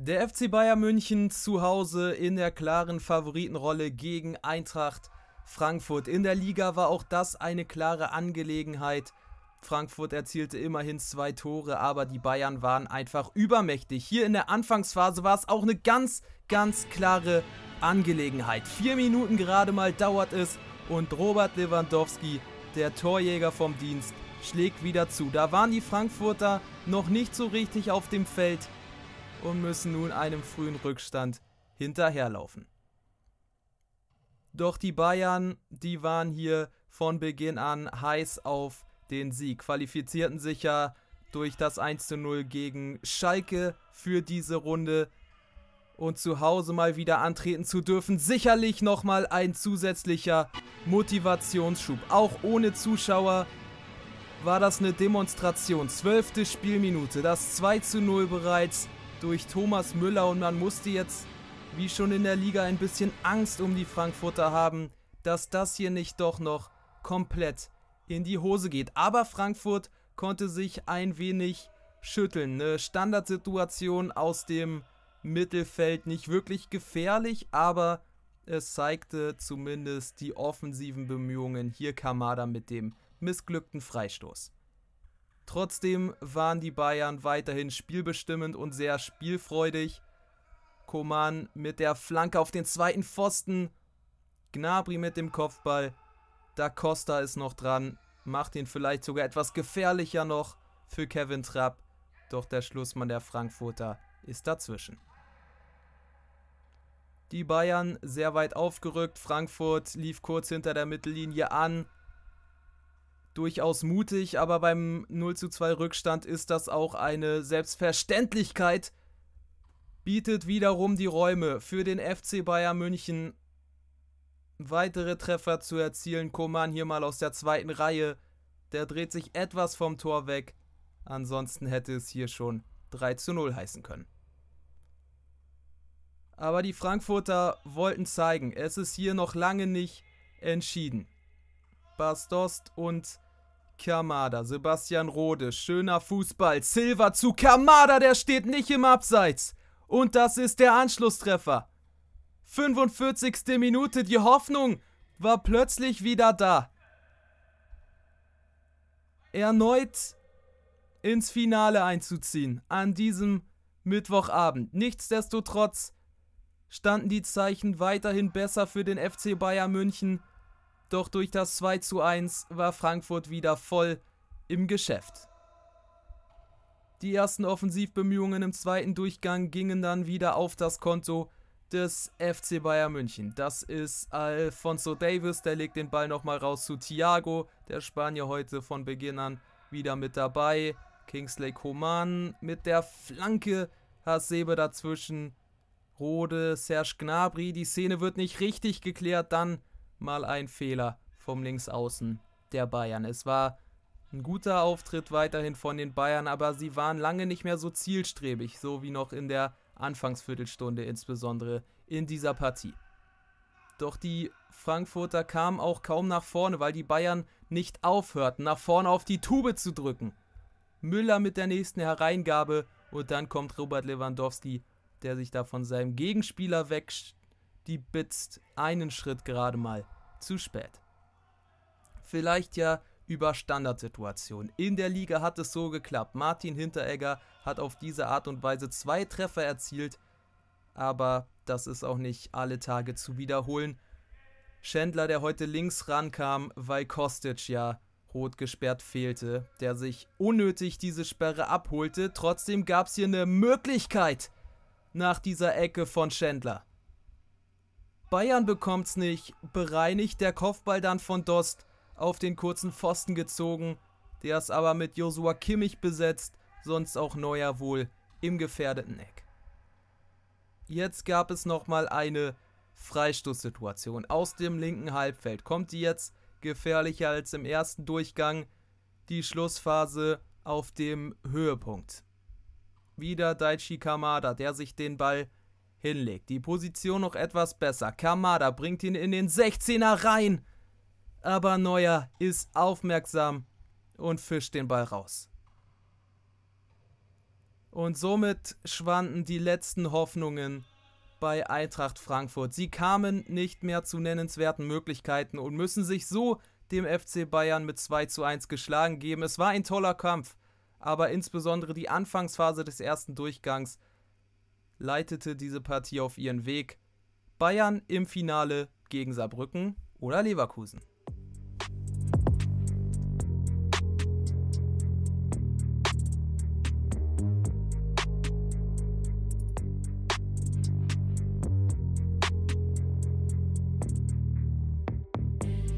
Der FC Bayern München zu Hause in der klaren Favoritenrolle gegen Eintracht Frankfurt. In der Liga war auch das eine klare Angelegenheit. Frankfurt erzielte immerhin zwei Tore, aber die Bayern waren einfach übermächtig. Hier in der Anfangsphase war es auch eine ganz, ganz klare Angelegenheit. Vier Minuten gerade mal dauert es und Robert Lewandowski, der Torjäger vom Dienst, schlägt wieder zu. Da waren die Frankfurter noch nicht so richtig auf dem Feld und müssen nun einem frühen Rückstand hinterherlaufen. Doch die Bayern, die waren hier von Beginn an heiß auf den Sieg, qualifizierten sich ja durch das 1 zu 0 gegen Schalke für diese Runde und zu Hause mal wieder antreten zu dürfen, sicherlich nochmal ein zusätzlicher Motivationsschub. Auch ohne Zuschauer war das eine Demonstration. Zwölfte Spielminute, das 2 zu 0 bereits durch Thomas Müller und man musste jetzt, wie schon in der Liga, ein bisschen Angst um die Frankfurter haben, dass das hier nicht doch noch komplett in die Hose geht. Aber Frankfurt konnte sich ein wenig schütteln. Eine Standardsituation aus dem Mittelfeld, nicht wirklich gefährlich, aber es zeigte zumindest die offensiven Bemühungen. Hier Kamada mit dem missglückten Freistoß. Trotzdem waren die Bayern weiterhin spielbestimmend und sehr spielfreudig. Koman mit der Flanke auf den zweiten Pfosten. Gnabri mit dem Kopfball. Da Costa ist noch dran, macht ihn vielleicht sogar etwas gefährlicher noch für Kevin Trapp. Doch der Schlussmann der Frankfurter ist dazwischen. Die Bayern sehr weit aufgerückt. Frankfurt lief kurz hinter der Mittellinie an durchaus mutig, aber beim 0 zu 2 Rückstand ist das auch eine Selbstverständlichkeit. Bietet wiederum die Räume für den FC Bayern München weitere Treffer zu erzielen. Koman hier mal aus der zweiten Reihe. Der dreht sich etwas vom Tor weg. Ansonsten hätte es hier schon 3 zu 0 heißen können. Aber die Frankfurter wollten zeigen, es ist hier noch lange nicht entschieden. Bastost und Kamada, Sebastian Rode, schöner Fußball, Silva zu Kamada, der steht nicht im Abseits. Und das ist der Anschlusstreffer. 45. Minute, die Hoffnung war plötzlich wieder da. Erneut ins Finale einzuziehen an diesem Mittwochabend. Nichtsdestotrotz standen die Zeichen weiterhin besser für den FC Bayern München. Doch durch das 2 zu 1 war Frankfurt wieder voll im Geschäft. Die ersten Offensivbemühungen im zweiten Durchgang gingen dann wieder auf das Konto des FC Bayern München. Das ist Alfonso Davis, der legt den Ball nochmal raus zu Thiago, der Spanier heute von Beginn an wieder mit dabei. Kingsley Coman mit der Flanke, Hasebe dazwischen, Rode, Serge Gnabry, die Szene wird nicht richtig geklärt, dann mal ein Fehler vom Linksaußen der Bayern. Es war ein guter Auftritt weiterhin von den Bayern, aber sie waren lange nicht mehr so zielstrebig, so wie noch in der Anfangsviertelstunde insbesondere in dieser Partie. Doch die Frankfurter kamen auch kaum nach vorne, weil die Bayern nicht aufhörten, nach vorne auf die Tube zu drücken. Müller mit der nächsten Hereingabe und dann kommt Robert Lewandowski, der sich da von seinem Gegenspieler wegsch die bitzt einen Schritt gerade mal zu spät. Vielleicht ja über Standardsituationen. In der Liga hat es so geklappt. Martin Hinteregger hat auf diese Art und Weise zwei Treffer erzielt, aber das ist auch nicht alle Tage zu wiederholen. Schändler, der heute links rankam, weil Kostic ja rot gesperrt fehlte, der sich unnötig diese Sperre abholte. Trotzdem gab es hier eine Möglichkeit nach dieser Ecke von Schändler. Bayern bekommt's nicht. Bereinigt der Kopfball dann von Dost. Auf den kurzen Pfosten gezogen. Der ist aber mit Josua Kimmich besetzt. Sonst auch Neuer wohl im gefährdeten Eck. Jetzt gab es nochmal eine Freistoßsituation. Aus dem linken Halbfeld kommt die jetzt gefährlicher als im ersten Durchgang. Die Schlussphase auf dem Höhepunkt. Wieder Daichi Kamada, der sich den Ball hinlegt. Die Position noch etwas besser. Kamada bringt ihn in den 16er rein. Aber Neuer ist aufmerksam und fischt den Ball raus. Und somit schwanden die letzten Hoffnungen bei Eintracht Frankfurt. Sie kamen nicht mehr zu nennenswerten Möglichkeiten und müssen sich so dem FC Bayern mit 2 zu 1 geschlagen geben. Es war ein toller Kampf, aber insbesondere die Anfangsphase des ersten Durchgangs leitete diese Partie auf ihren Weg. Bayern im Finale gegen Saarbrücken oder Leverkusen.